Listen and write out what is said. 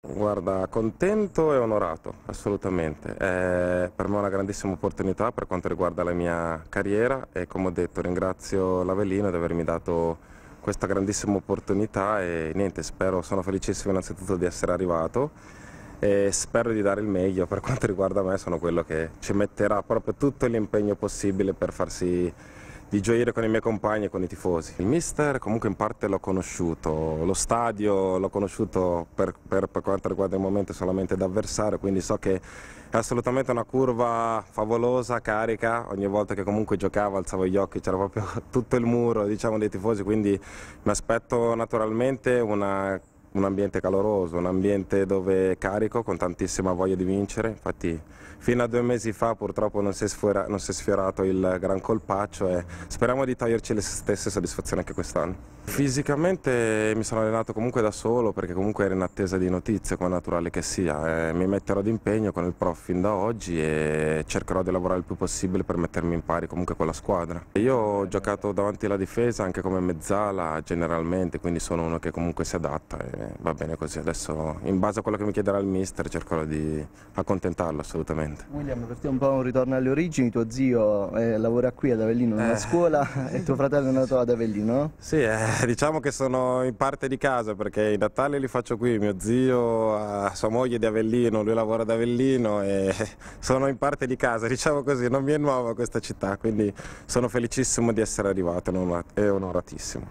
Guarda, contento e onorato, assolutamente. È per me una grandissima opportunità per quanto riguarda la mia carriera e come ho detto ringrazio l'Avellino di avermi dato questa grandissima opportunità e niente, spero, sono felicissimo innanzitutto di essere arrivato e spero di dare il meglio per quanto riguarda me, sono quello che ci metterà proprio tutto l'impegno possibile per farsi di gioire con i miei compagni e con i tifosi. Il mister comunque in parte l'ho conosciuto, lo stadio l'ho conosciuto per, per, per, quanto riguarda il momento solamente da avversario, quindi so che è assolutamente una curva favolosa, carica, ogni volta che comunque giocavo alzavo gli occhi, c'era proprio tutto il muro diciamo, dei tifosi, quindi mi aspetto naturalmente una un ambiente caloroso, un ambiente dove è carico, con tantissima voglia di vincere. Infatti fino a due mesi fa purtroppo non si è, sfera, non si è sfiorato il gran colpaccio e speriamo di toglierci le stesse soddisfazioni anche quest'anno. Fisicamente mi sono allenato comunque da solo perché comunque ero in attesa di notizie come naturale che sia. Eh, mi metterò d'impegno con il prof fin da oggi e cercherò di lavorare il più possibile per mettermi in pari comunque con la squadra. Io ho giocato davanti alla difesa anche come mezzala generalmente, quindi sono uno che comunque si adatta e va bene così. Adesso in base a quello che mi chiederà il mister cercherò di accontentarlo assolutamente. William, per te un po' un ritorno alle origini, tuo zio eh, lavora qui ad Avellino nella eh. scuola e tuo fratello è nato ad Avellino? Sì, eh. diciamo che sono in parte di casa perché i Natali li faccio qui, mio zio sua moglie di Avellino, lui lavora ad Avellino e sono in parte di casa, diciamo così, non mi è nuova questa città, quindi sono felicissimo di essere arrivato e onoratissimo.